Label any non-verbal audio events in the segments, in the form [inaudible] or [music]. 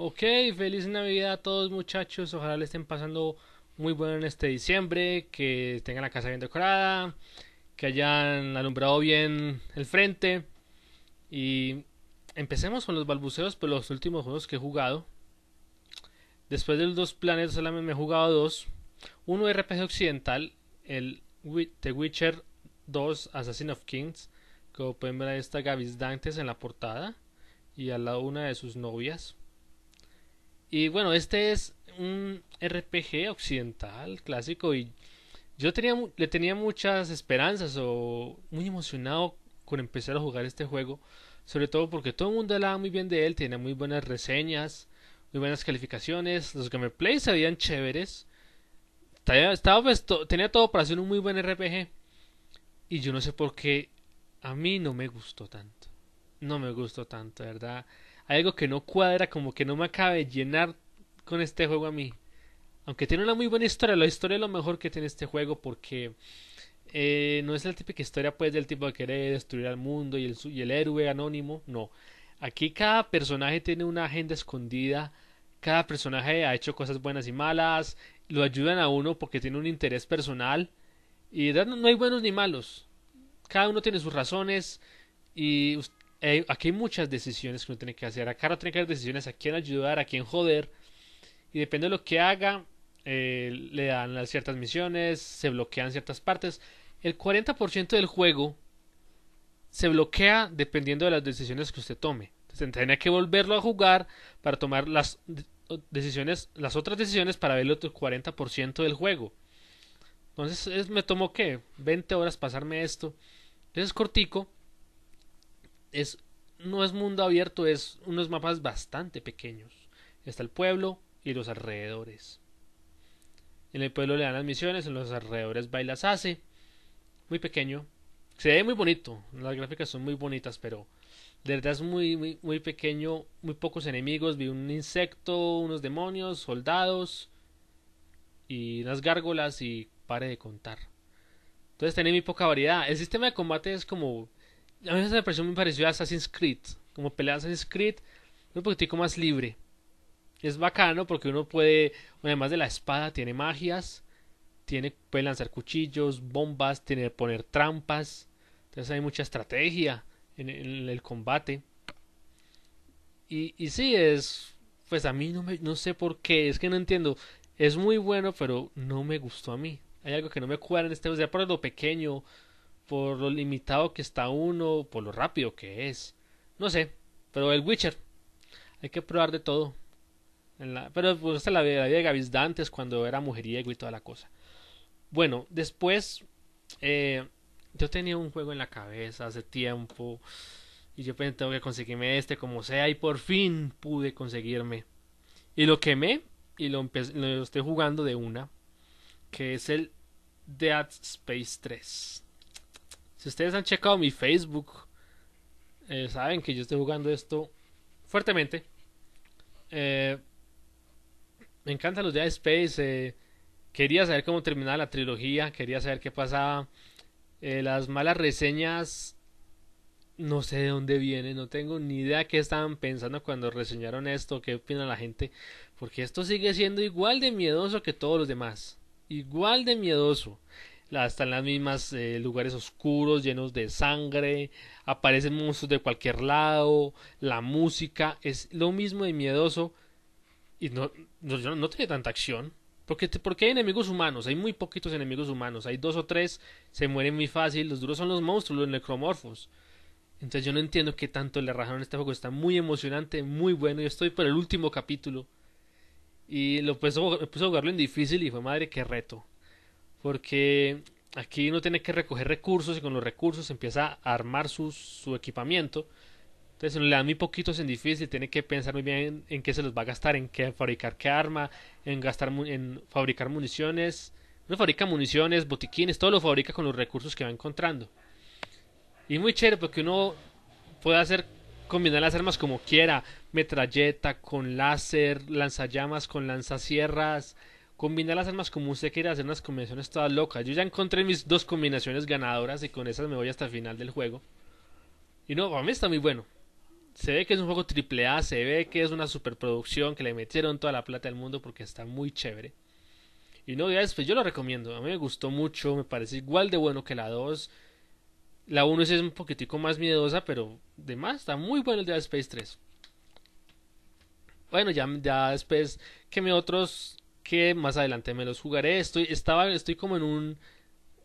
Ok, feliz Navidad a todos muchachos, ojalá le estén pasando muy bueno en este diciembre, que tengan la casa bien decorada, que hayan alumbrado bien el frente y empecemos con los balbuceos, por pues, los últimos juegos que he jugado. Después de los dos planetas solamente me he jugado dos. Uno RPG occidental, el The Witcher 2 Assassin of Kings, como pueden ver ahí está Gavis Dantes en la portada y a la una de sus novias. Y bueno, este es un RPG occidental clásico y yo tenía, le tenía muchas esperanzas o muy emocionado con empezar a jugar este juego, sobre todo porque todo el mundo hablaba muy bien de él, tenía muy buenas reseñas, muy buenas calificaciones, los gameplays se habían chéveres, estaba, pues, tenía todo para hacer un muy buen RPG y yo no sé por qué a mí no me gustó tanto, no me gustó tanto, ¿verdad? algo que no cuadra, como que no me acabe de llenar con este juego a mí. Aunque tiene una muy buena historia, la historia es lo mejor que tiene este juego porque eh, no es la típica historia pues del tipo de querer destruir al mundo y el, el héroe anónimo, no. Aquí cada personaje tiene una agenda escondida, cada personaje ha hecho cosas buenas y malas, lo ayudan a uno porque tiene un interés personal y no hay buenos ni malos. Cada uno tiene sus razones y eh, aquí hay muchas decisiones que uno tiene que hacer. Acá no tiene que hacer decisiones a quién ayudar, a quién joder. Y depende de lo que haga, eh, le dan las ciertas misiones, se bloquean ciertas partes. El 40% del juego se bloquea dependiendo de las decisiones que usted tome. Entonces tendría que volverlo a jugar para tomar las decisiones, las otras decisiones para ver el otro 40% del juego. Entonces me tomó ¿qué? 20 horas pasarme esto. Entonces cortico es, no es mundo abierto, es unos mapas bastante pequeños. Está el pueblo y los alrededores. En el pueblo le dan las misiones, en los alrededores bailas hace. Muy pequeño. Se ve muy bonito, las gráficas son muy bonitas, pero de verdad es muy, muy, muy pequeño, muy pocos enemigos. Vi un insecto, unos demonios, soldados y unas gárgolas y pare de contar. Entonces tiene muy poca variedad. El sistema de combate es como a mí esa depresión me pareció Assassin's Creed. Como pelea Assassin's Creed, un poquitico más libre. Es bacano porque uno puede, además de la espada, tiene magias, tiene, puede lanzar cuchillos, bombas, tiene poner trampas. Entonces hay mucha estrategia en, el combate. Y, y sí, es. Pues a mí no, me, no sé por qué, es que no entiendo. Es muy bueno, pero no me gustó a mí. Hay algo que no me cuadra en este, juego, por lo pequeño, por lo limitado que está uno, por lo rápido que es. No sé, pero el Witcher. Hay que probar de todo. En la, pero pues la, vida de Gavis Dantes cuando era mujeriego y toda la cosa. Bueno, después eh, yo tenía un juego en la cabeza hace tiempo y yo pensé tengo que conseguirme este como sea y por fin pude conseguirme. Y lo quemé y lo, lo estoy jugando de una, que es el Dead Space 3. Si ustedes han checado mi Facebook, eh, saben que yo estoy jugando esto fuertemente. Eh, me encantan los de Space. Eh, quería saber cómo terminaba la trilogía. Quería saber qué pasaba. las malas reseñas. No sé de dónde vienen. No tengo ni idea qué estaban pensando cuando reseñaron esto. Qué opina la gente. Porque esto sigue siendo igual de miedoso que todos los demás. Igual de miedoso. Están en las mismas eh, lugares oscuros, llenos de sangre, aparecen monstruos de cualquier lado, la música es lo mismo de miedoso y no, no, tiene tanta acción. Porque, porque hay enemigos humanos, hay muy poquitos enemigos humanos, hay dos o tres, se mueren muy fácil, los duros son los monstruos, los necromorfos. Entonces yo no entiendo qué tanto le rajaron este juego, está muy emocionante, muy bueno, yo estoy por el último capítulo. Y lo puse, puse a jugarlo en difícil y fue madre que reto porque aquí uno tiene que recoger recursos y con los recursos empieza a armar su, su equipamiento. Entonces uno le da muy poquitos en difícil, tiene que pensar muy bien en, qué se los va a gastar, en qué fabricar qué arma, en gastar en fabricar municiones. Uno fabrica municiones, botiquines, todo lo fabrica con los recursos que va encontrando. Y muy chévere porque uno puede hacer combinar las armas como quiera, metralleta con láser, lanzallamas con lanzasierras Combinar las armas como usted quiere hacer unas combinaciones todas locas. Yo ya encontré mis dos combinaciones ganadoras y con esas me voy hasta el final del juego. Y no, a mí está muy bueno. Se ve que es un juego triple A, se ve que es una superproducción, que le metieron toda la plata del mundo porque está muy chévere. Y no, ya después yo lo recomiendo. A mí me gustó mucho, me parece igual de bueno que la 2. La 1 es un poquitico más miedosa, pero de más está muy bueno el Dead Space 3. Bueno, ya, ya después que me otros que más adelante me los jugaré. Estoy, estaba, estoy como en un.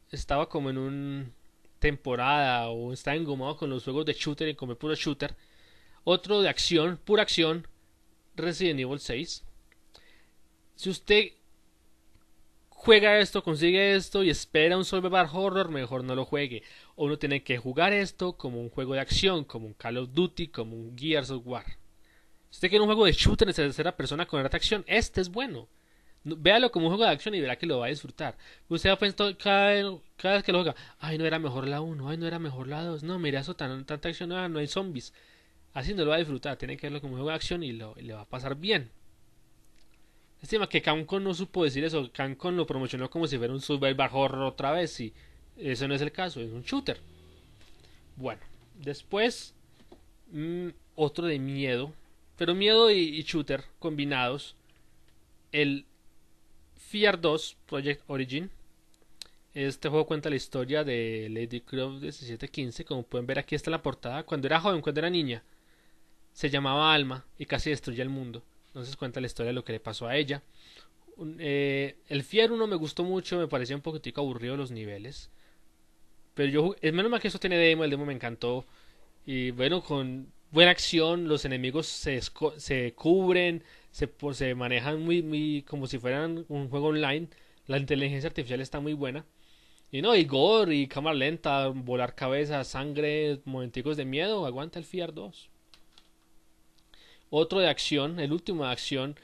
Estaba como en un temporada o estaba engomado con los juegos de shooter y comer puro shooter. Otro de acción, pura acción, Resident Evil 6. Si usted juega esto, consigue esto y espera un survival horror, mejor no lo juegue. O uno tiene que jugar esto como un juego de acción, como un Call of Duty, como un Gears of War. Si usted quiere un juego de shooter en tercera persona con alta acción, este es bueno véalo como un juego de acción y verá que lo va a disfrutar. Usted va a pensar cada vez que lo juega, ay, no era mejor la 1, ay, no era mejor la 2, no, mira, eso tan, tanta acción no hay zombies. Así no lo va a disfrutar, tiene que verlo como un juego de acción y, lo, le va a pasar bien. Estima que Cancon no supo decir eso, Cancon lo promocionó como si fuera un survival horror otra vez y eso no es el caso, es un shooter. Bueno, después mm, otro de miedo, pero miedo y shooter combinados. El Fiar 2 Project Origin. Este juego cuenta la historia de Lady Croft 1715. Como pueden ver aquí está la portada. Cuando era joven, cuando era niña, se llamaba Alma y casi destruía el mundo. Entonces cuenta la historia de lo que le pasó a ella. Eh, el Fiar 1 me gustó mucho, me parecía un poquitico aburrido los niveles. Pero yo es menos mal que eso tiene demo, el demo me encantó. Y bueno, con buena acción, los enemigos se cubren, se, manejan muy, muy como si fueran un juego online. La inteligencia artificial está muy buena. Y no, y gore, y cámara lenta, volar cabeza, sangre, momenticos de miedo. Aguanta el FIAR 2. Otro de acción, el último de acción.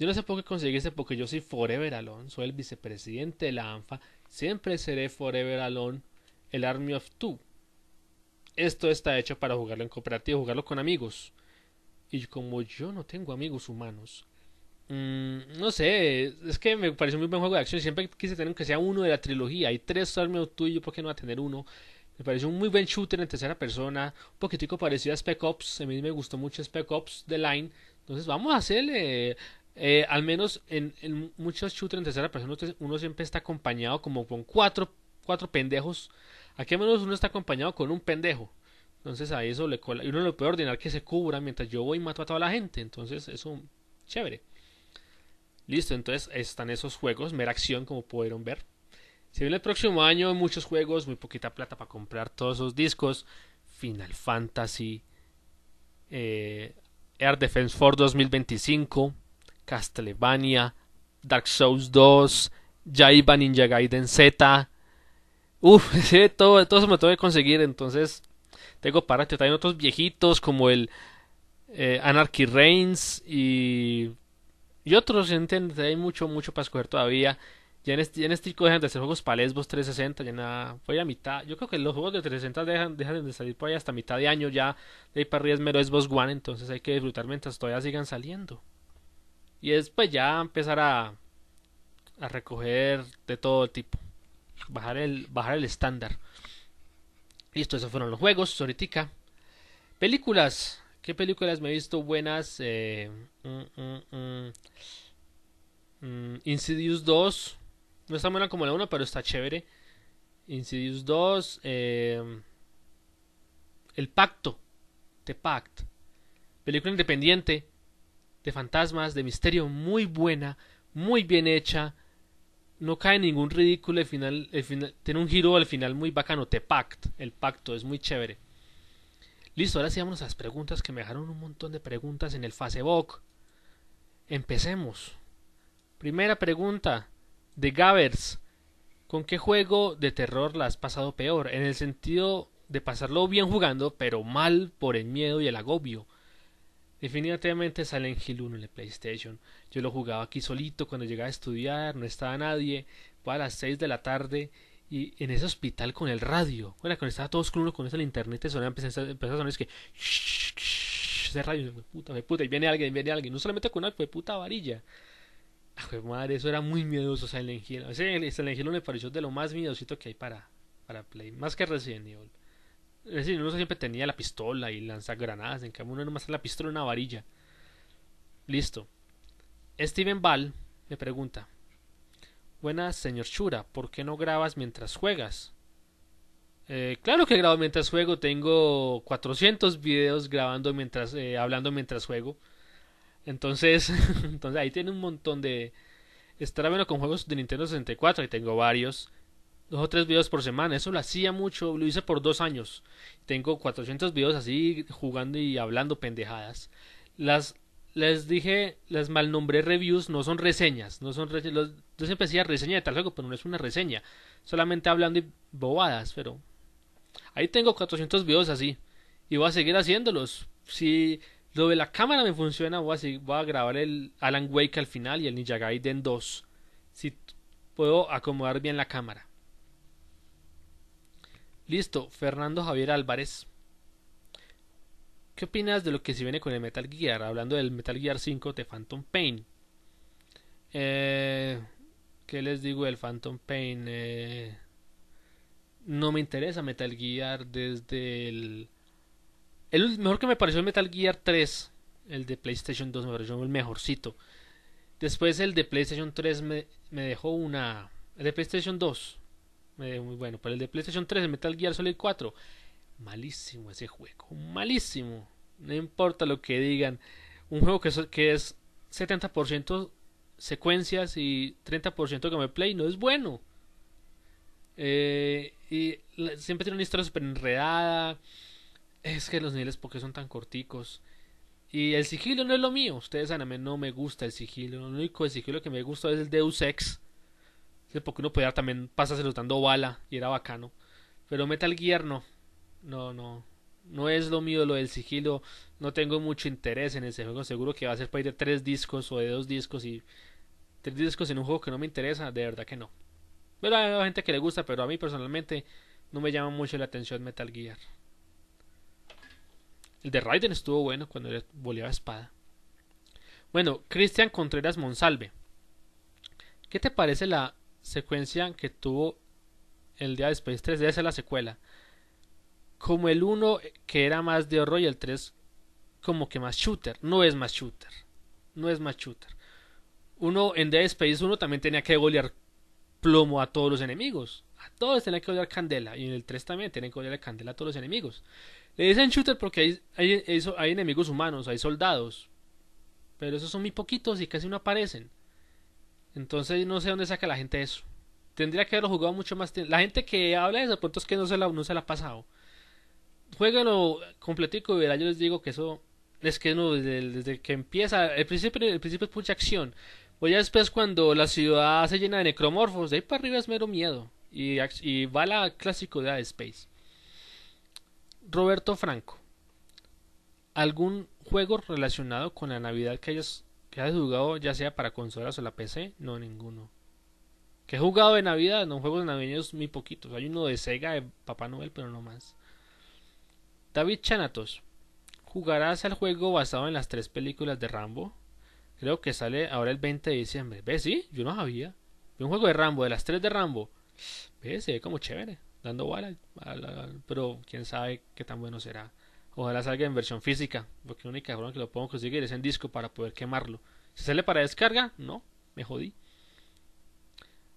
Yo no sé por qué conseguí ese, porque yo soy Forever Alone. Soy el vicepresidente de la ANFA. Siempre seré Forever Alone, el Army of Two. Esto está hecho para jugarlo en cooperativo, jugarlo con amigos. Y como yo no tengo amigos humanos, mm, no sé, es que me parece un muy buen juego de acción. Siempre quise tener que sea uno de la trilogía. Hay tres y tuyo, ¿por qué no va a tener uno? Me pareció un muy buen shooter en tercera persona, un poquitico parecido a Spec Ops. A mí me gustó mucho Spec Ops de Line. Entonces vamos a hacerle. Eh, al menos en, muchos shooters en tercera persona uno siempre está acompañado como con cuatro, cuatro pendejos. Aquí menos uno está acompañado con un pendejo. Entonces a eso le cola. Y uno le puede ordenar que se cubra mientras yo voy y mato a toda la gente. Entonces es un chévere. Listo, entonces están esos juegos, mera acción como pudieron ver. Se viene el próximo año muchos juegos, muy poquita plata para comprar todos esos discos. Final Fantasy, eh, Air Defense Force 2025, Castlevania, Dark Souls 2, Jaiba Ninja Gaiden Z. Uf, [laughs] todo, todo eso me tengo que conseguir, entonces tengo para también otros viejitos como el eh, Anarchy Reigns y, y otros. Hay mucho, mucho para escoger todavía. Ya en, este, este dejan de hacer juegos para Xbox 360. Ya nada, voy a mitad. Yo creo que los juegos de 360 dejan, dejan de salir por ahí hasta mitad de año. Ya de ahí para arriba es mero One. Entonces hay que disfrutar mientras todavía sigan saliendo. Y después ya empezar a, a recoger de todo tipo. Bajar el, bajar el estándar. Y esos fueron los juegos, ahorita. Películas. ¿Qué películas me he visto buenas? Eh, mm, mm, mm. Insidious 2. No está buena como la 1, pero está chévere. Insidious 2. Eh, el Pacto. The Pact. Película independiente. De fantasmas, de misterio. Muy buena. Muy bien hecha no cae ningún ridículo. El final, tiene un giro al final muy bacano. Te pact, el pacto, es muy chévere. Listo, ahora sí las preguntas que me dejaron un montón de preguntas en el Facebook. Empecemos. Primera pregunta de Gavers. ¿Con qué juego de terror la has pasado peor? En el sentido de pasarlo bien jugando, pero mal por el miedo y el agobio. Definitivamente Silent Hill 1 en el PlayStation. Yo lo jugaba aquí solito cuando llegaba a estudiar, no estaba nadie, fue a las 6 de la tarde y en ese hospital con el radio. Bueno, cuando estaba todos con uno con eso el internet, Empezó a sonar, es que ese radio, puta, me puta, y viene alguien, viene alguien, no solamente con una fue puta varilla. Ah, madre, eso era muy miedoso Silent Hill. A me pareció de lo más miedosito que hay para, para Play, más que Resident Evil. Es decir, uno siempre tenía la pistola y granadas, En cambio, uno nomás la pistola una varilla. Listo. Steven Ball me pregunta: Buenas, señor Chura ¿por qué no grabas mientras juegas? Eh, claro que grabo mientras juego. Tengo 400 videos grabando mientras, eh, hablando mientras juego. Entonces, [laughs] entonces ahí tiene un montón de. Estará bueno con juegos de Nintendo 64. Ahí tengo varios dos o tres videos por semana. Eso lo hacía mucho, lo hice por dos años. Tengo 400 videos así jugando y hablando pendejadas. Las, les dije, las malnombré reviews, no son reseñas, no son yo siempre decía reseña de tal juego, pero no es una reseña. Solamente hablando y bobadas, pero... Ahí tengo 400 videos así. Y voy a seguir haciéndolos. Si lo de la cámara me funciona, voy a, seguir, voy a grabar el Alan Wake al final y el Ninja Gaiden 2. Si puedo acomodar bien la cámara. Listo, Fernando Javier Álvarez. ¿Qué opinas de lo que se viene con el Metal Gear? Hablando del Metal Gear 5 de Phantom Pain. Eh, ¿Qué les digo del Phantom Pain? Eh, no me interesa Metal Gear desde el... El mejor que me pareció el Metal Gear 3, el de PlayStation 2, me pareció el mejorcito. Después el de PlayStation 3 me, me dejó una... El de PlayStation 2 eh, muy bueno. Para el de PlayStation 3, el Metal Gear Solid 4. Malísimo ese juego. Malísimo. No importa lo que digan. Un juego que es, que es 70% secuencias y 30% gameplay no es bueno. Eh, y siempre tiene una historia súper enredada. Es que los niveles porque son tan corticos. Y el sigilo no es lo mío. Ustedes saben, a mí no me gusta el sigilo. Lo único sigilo que me gusta es el Deus Ex. Porque uno podía también Pasa dando bala y era bacano. Pero Metal Gear no. No, no. No es lo mío lo del sigilo. No tengo mucho interés en ese juego. Seguro que va a ser para ir de tres discos o de dos discos y tres discos en un juego que no me interesa. De verdad que no. Pero hay gente que le gusta, pero a mí personalmente no me llama mucho la atención Metal Gear. El de Raiden estuvo bueno cuando le a espada. Bueno, Cristian Contreras Monsalve. ¿Qué te parece la secuencia que tuvo el día de Space 3, debe es la secuela. Como el 1 eh, que era más de horror y el 3 como que más shooter. No es más shooter. No es más shooter. Uno en Dead Space 1 también tenía que golear plomo a todos los enemigos. A todos tenía que golear candela. Y en el 3 también tenía que golear candela a todos los enemigos. Le dicen shooter porque hay, hay enemigos humanos, hay soldados. Pero esos son muy poquitos y casi no aparecen. Entonces no sé dónde saca la gente eso. Tendría que haberlo jugado mucho más. La gente que habla de eso, puntos es que no se la, ha pasado. lo completico y verá, yo les digo que eso es que no, desde, que empieza, el principio, el principio es mucha acción. O ya después cuando la ciudad se llena de necromorfos, de ahí para arriba es mero miedo. Y, y va la clásico de Space. Roberto Franco. ¿Algún juego relacionado con la Navidad que hayas ¿Qué has jugado ya sea para consolas o la PC? No, ninguno. ¿Qué he jugado de Navidad? No, juegos navideños muy poquitos. Hay uno de Sega, de Papá Noel, pero no más. David Chanatos. ¿Jugarás al juego basado en las tres películas de Rambo? Creo que sale ahora el 20 de diciembre. ¿Ves? Sí, yo no sabía. Vi un juego de Rambo, de las tres de Rambo. ¿Ves? Se ve como chévere. Dando bala. pero quién sabe qué tan bueno será. Ojalá salga en versión física, porque la única forma que lo puedo conseguir es en disco para poder quemarlo. si sale para descarga? No, me jodí.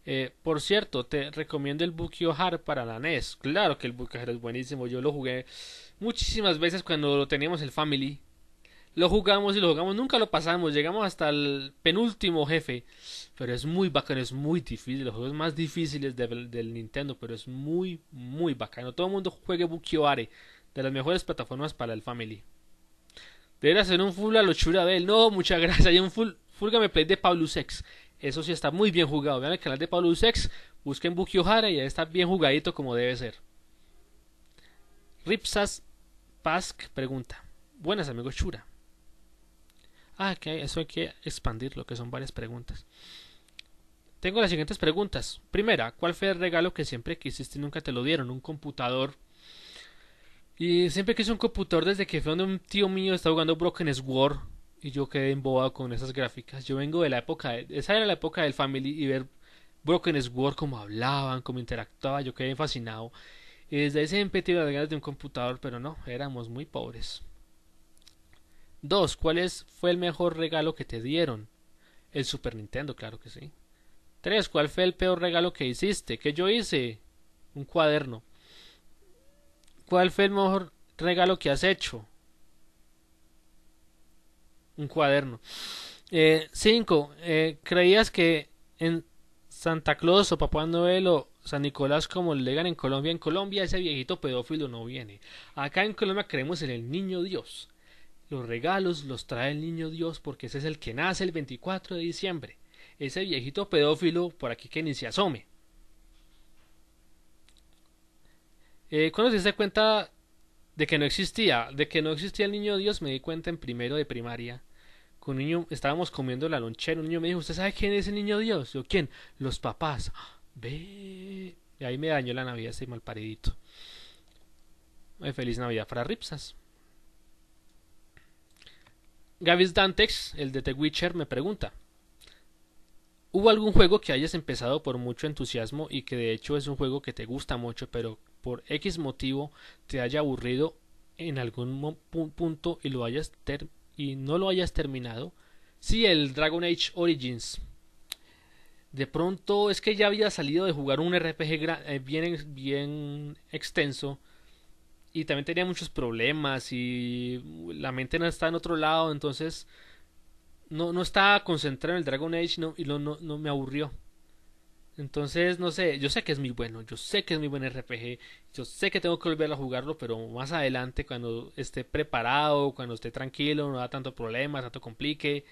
Eh, por cierto, te recomiendo el Bukio Hard para la NES. Claro que el Bukio Hard es buenísimo. Yo lo jugué muchísimas veces cuando lo teníamos el Family. Lo jugamos y lo jugamos, nunca lo pasamos. Llegamos hasta el penúltimo jefe. Pero es muy bacano, es muy difícil. Los juegos más difíciles del Nintendo, pero es muy, muy bacano. Todo el mundo juegue Bukio Are de las mejores plataformas para el family. Debería hacer un full a lo chura de No, muchas gracias. Hay un full, full gameplay de Pablo X. Eso sí está muy bien jugado. Vean el canal de Pablo X. busquen Buki O'Hara y ahí está bien jugadito como debe ser. Ripsas Pask pregunta. Buenas amigos chura. Ah, que eso hay que expandir lo que son varias preguntas. Tengo las siguientes preguntas. Primera, ¿cuál fue el regalo que siempre quisiste y nunca te lo dieron? ¿Un computador? Y siempre hice un computador desde que fue donde un tío mío estaba jugando Broken Sword y yo quedé embobado con esas gráficas. Yo vengo de la época, esa era la época del Family y ver Broken Sword como hablaban, como interactuaba, yo quedé fascinado. Y desde ese siempre tuve las ganas de un computador, pero no, éramos muy pobres. Dos, ¿Cuál fue el mejor regalo que te dieron? El Super Nintendo, claro que sí. Tres, ¿Cuál fue el peor regalo que hiciste? ¿Qué yo hice? Un cuaderno. ¿Cuál fue el mejor regalo que has hecho? Un cuaderno. 5. Eh, eh, ¿Creías que en Santa Claus o Papá Noel o San Nicolás como le digan en Colombia? En Colombia ese viejito pedófilo no viene. Acá en Colombia creemos en el niño Dios. Los regalos los trae el niño Dios porque ese es el que nace el 24 de diciembre. Ese viejito pedófilo por aquí que ni se asome. Eh, cuando se cuenta de que no existía, de que no existía el niño Dios, me di cuenta en primero de primaria. Con un niño, estábamos comiendo la lonchera, un niño me dijo, ¿usted sabe quién es el niño Dios? Yo, ¿quién? Los papás. Ah, ve. Y ahí me dañó la Navidad ese malparidito. Ay, feliz Navidad para Ripsas. Gavis Dantex, el de The Witcher, me pregunta. ¿Hubo algún juego que hayas empezado por mucho entusiasmo y que de hecho es un juego que te gusta mucho, pero por X motivo te haya aburrido en algún punto y, lo hayas ter y no lo hayas terminado, si sí, el Dragon Age Origins de pronto es que ya había salido de jugar un RPG eh, bien, bien extenso y también tenía muchos problemas y la mente no está en otro lado, entonces no, no estaba concentrado en el Dragon Age no, y no, no me aburrió. Entonces, no sé, yo sé que es muy bueno, yo sé que es muy buen RPG, yo sé que tengo que volver a jugarlo, pero más adelante, cuando esté preparado, cuando esté tranquilo, no da tanto problema, tanto complique.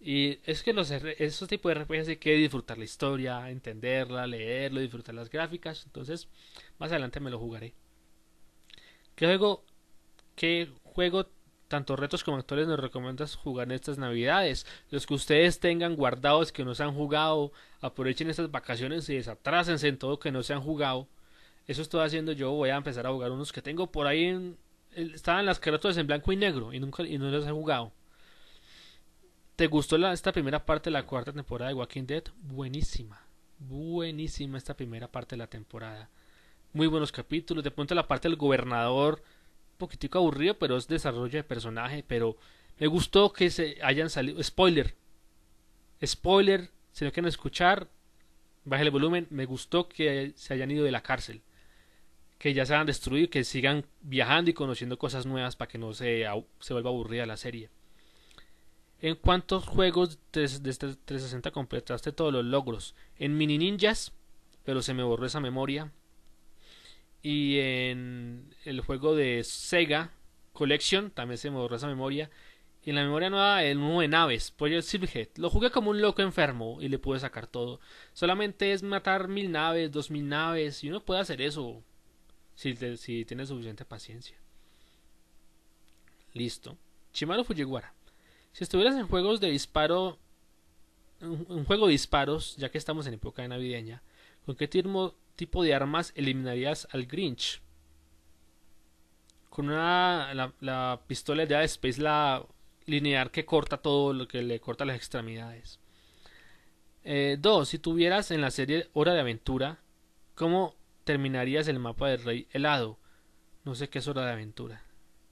Y es que los, esos tipos de RPGs hay que disfrutar la historia, entenderla, leerlo, disfrutar las gráficas. Entonces, más adelante me lo jugaré. ¿Qué juego, qué juego tanto retos como actores nos recomiendas jugar en estas navidades. Los que ustedes tengan guardados que no se han jugado, aprovechen estas vacaciones y desatrásense en todo que no se han jugado. Eso estoy haciendo yo, voy a empezar a jugar unos que tengo por ahí en, estaban las carátulas en blanco y negro y nunca y no las he jugado. ¿Te gustó esta primera parte de la cuarta temporada de Walking Dead? Buenísima. Buenísima esta primera parte de la temporada. Muy buenos capítulos. De pronto la parte del gobernador poquitico aburrido, pero es desarrollo de personaje, pero me gustó que se hayan salido. Spoiler. Spoiler. Si no quieren escuchar, baje el volumen. Me gustó que se hayan ido de la cárcel. Que ya se han destruido. Que sigan viajando y conociendo cosas nuevas para que no se, se vuelva aburrida la serie. ¿En cuántos juegos de, de este 360 completaste todos los logros? En Mini Ninjas, pero se me borró esa memoria. Y en el juego de Sega Collection, también se me borró esa memoria. Y en la memoria nueva, el nuevo de naves, el Silverhead. Lo jugué como un loco enfermo y le pude sacar todo. Solamente es matar mil naves, dos mil naves. Y uno puede hacer eso si, si tiene suficiente paciencia. Listo. Shimano Fujiwara. Si estuvieras en juegos de disparo, un, juego de disparos, ya que estamos en época navideña, ¿con qué, tirmo, tipo de armas eliminarías al Grinch? Con una, la, pistola de Space, la lineal que corta todo lo que le corta las extremidades. Eh, dos, si tuvieras en la serie Hora de Aventura, ¿cómo terminarías el mapa del Rey Helado? No sé qué es Hora de Aventura.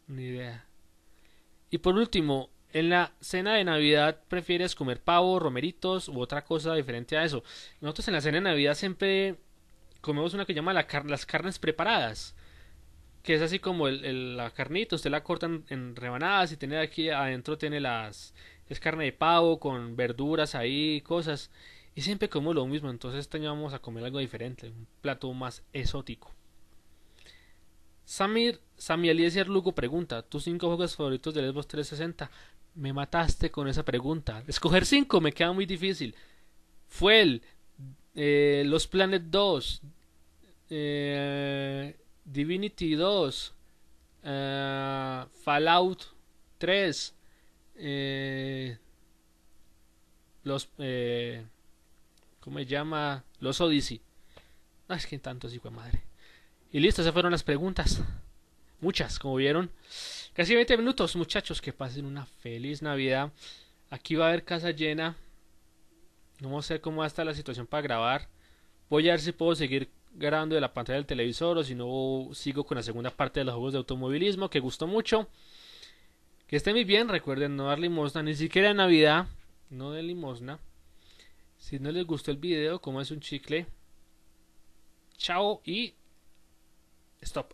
Ni idea. Y por último, en la cena de Navidad prefieres comer pavo, romeritos u otra cosa diferente a eso. Nosotros en la cena de Navidad siempre comemos una que llama las carnes preparadas, que es así como la carnita, usted la corta en, rebanadas y tiene aquí adentro tiene las es carne de pavo con verduras ahí, cosas. Y siempre comemos lo mismo, entonces teníamos a comer algo diferente, un plato más exótico. Samir, Sami Eliezer Lugo pregunta, ¿tus cinco juegos favoritos del Xbox 360? Me mataste con esa pregunta. Escoger cinco me queda muy difícil. Fue el eh, Los Planet 2, eh, Divinity 2, eh, Fallout 3, eh, los, ¿cómo se llama? Los Odyssey. Ay, es que tantos, hijo de madre. Y listo, esas fueron las preguntas. Muchas, como vieron. Casi 20 minutos, muchachos. Que pasen una feliz Navidad. Aquí va a haber casa llena. No sé cómo está la situación para grabar. Voy a ver si puedo seguir grabando de la pantalla del televisor o si no sigo con la segunda parte de los juegos de automovilismo que gustó mucho. Que estén muy bien, recuerden no dar limosna, ni siquiera en Navidad, no de limosna. Si no les gustó el video, como es un chicle. Chao y stop.